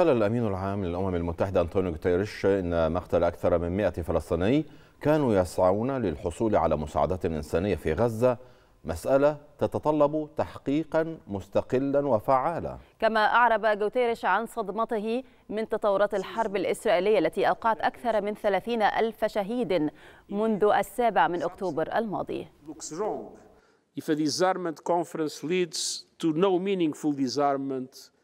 قال الأمين العام للأمم المتحدة أنطونيو غوتيريش إن مقتل أكثر من 100 فلسطيني كانوا يسعون للحصول على مساعدات إنسانية في غزة مسألة تتطلب تحقيقا مستقلا وفعالا كما أعرب غوتيريش عن صدمته من تطورات الحرب الإسرائيلية التي أوقعت أكثر من 30 ألف شهيد منذ السابع من أكتوبر الماضي If a disarmament conference leads to no meaningful disarmament,